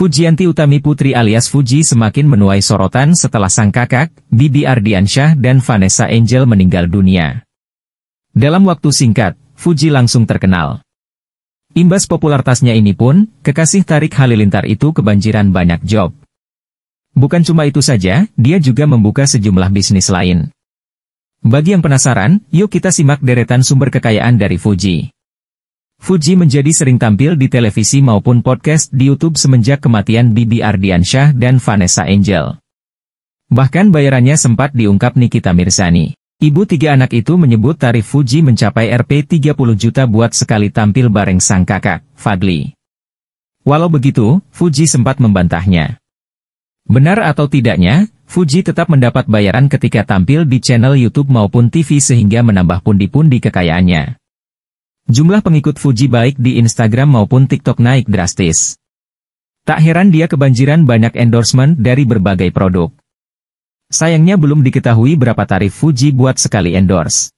Fujianti Utami Putri alias Fuji semakin menuai sorotan setelah sang kakak, Bibi Ardiansyah dan Vanessa Angel meninggal dunia. Dalam waktu singkat, Fuji langsung terkenal. Imbas popularitasnya ini pun, kekasih Tarik Halilintar itu kebanjiran banyak job. Bukan cuma itu saja, dia juga membuka sejumlah bisnis lain. Bagi yang penasaran, yuk kita simak deretan sumber kekayaan dari Fuji. Fuji menjadi sering tampil di televisi maupun podcast di YouTube semenjak kematian Bibi Ardiansyah dan Vanessa Angel. Bahkan bayarannya sempat diungkap Nikita Mirzani. Ibu tiga anak itu menyebut tarif Fuji mencapai Rp 30 juta buat sekali tampil bareng sang kakak, Fadli. Walau begitu, Fuji sempat membantahnya. Benar atau tidaknya, Fuji tetap mendapat bayaran ketika tampil di channel YouTube maupun TV sehingga menambah pundi-pundi kekayaannya. Jumlah pengikut Fuji baik di Instagram maupun TikTok naik drastis. Tak heran dia kebanjiran banyak endorsement dari berbagai produk. Sayangnya belum diketahui berapa tarif Fuji buat sekali endorse.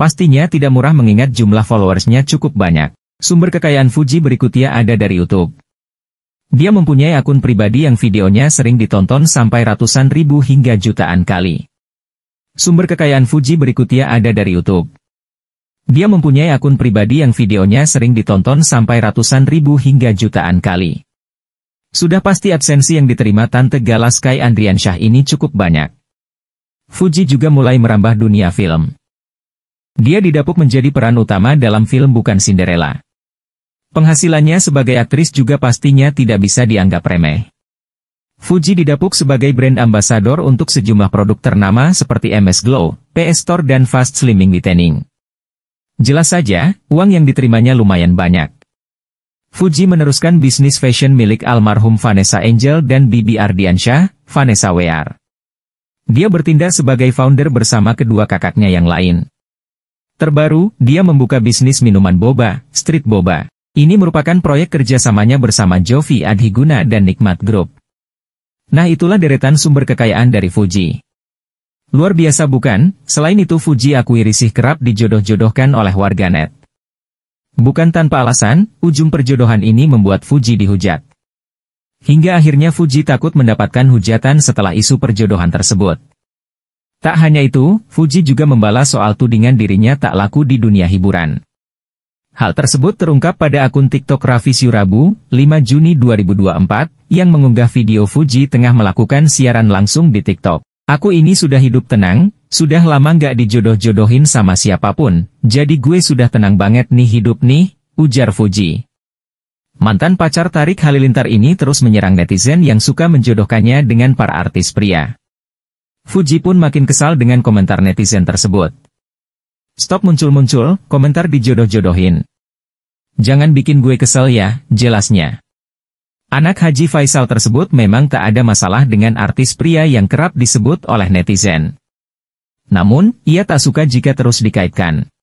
Pastinya tidak murah mengingat jumlah followersnya cukup banyak. Sumber kekayaan Fuji berikutnya ada dari YouTube. Dia mempunyai akun pribadi yang videonya sering ditonton sampai ratusan ribu hingga jutaan kali. Sumber kekayaan Fuji berikutnya ada dari YouTube. Dia mempunyai akun pribadi yang videonya sering ditonton sampai ratusan ribu hingga jutaan kali. Sudah pasti absensi yang diterima Tante Gala Sky Andrian Syah ini cukup banyak. Fuji juga mulai merambah dunia film. Dia didapuk menjadi peran utama dalam film bukan Cinderella. Penghasilannya sebagai aktris juga pastinya tidak bisa dianggap remeh. Fuji didapuk sebagai brand ambassador untuk sejumlah produk ternama seperti MS Glow, PS Store dan Fast Slimming Whitening. Jelas saja, uang yang diterimanya lumayan banyak. Fuji meneruskan bisnis fashion milik almarhum Vanessa Angel dan Bibi Ardiansyah, Vanessa Wear. Dia bertindak sebagai founder bersama kedua kakaknya yang lain. Terbaru, dia membuka bisnis minuman boba, street boba. Ini merupakan proyek kerjasamanya bersama Jovi Adhiguna dan Nikmat Group. Nah itulah deretan sumber kekayaan dari Fuji. Luar biasa bukan? Selain itu Fuji Akui risih kerap dijodoh-jodohkan oleh warganet. Bukan tanpa alasan, ujung perjodohan ini membuat Fuji dihujat. Hingga akhirnya Fuji takut mendapatkan hujatan setelah isu perjodohan tersebut. Tak hanya itu, Fuji juga membalas soal tudingan dirinya tak laku di dunia hiburan. Hal tersebut terungkap pada akun TikTok Raffi Syurabu, 5 Juni 2024, yang mengunggah video Fuji tengah melakukan siaran langsung di TikTok. Aku ini sudah hidup tenang, sudah lama nggak dijodoh-jodohin sama siapapun, jadi gue sudah tenang banget nih hidup nih, ujar Fuji. Mantan pacar Tarik Halilintar ini terus menyerang netizen yang suka menjodohkannya dengan para artis pria. Fuji pun makin kesal dengan komentar netizen tersebut. Stop muncul-muncul, komentar dijodoh-jodohin. Jangan bikin gue kesel ya, jelasnya. Anak Haji Faisal tersebut memang tak ada masalah dengan artis pria yang kerap disebut oleh netizen. Namun, ia tak suka jika terus dikaitkan.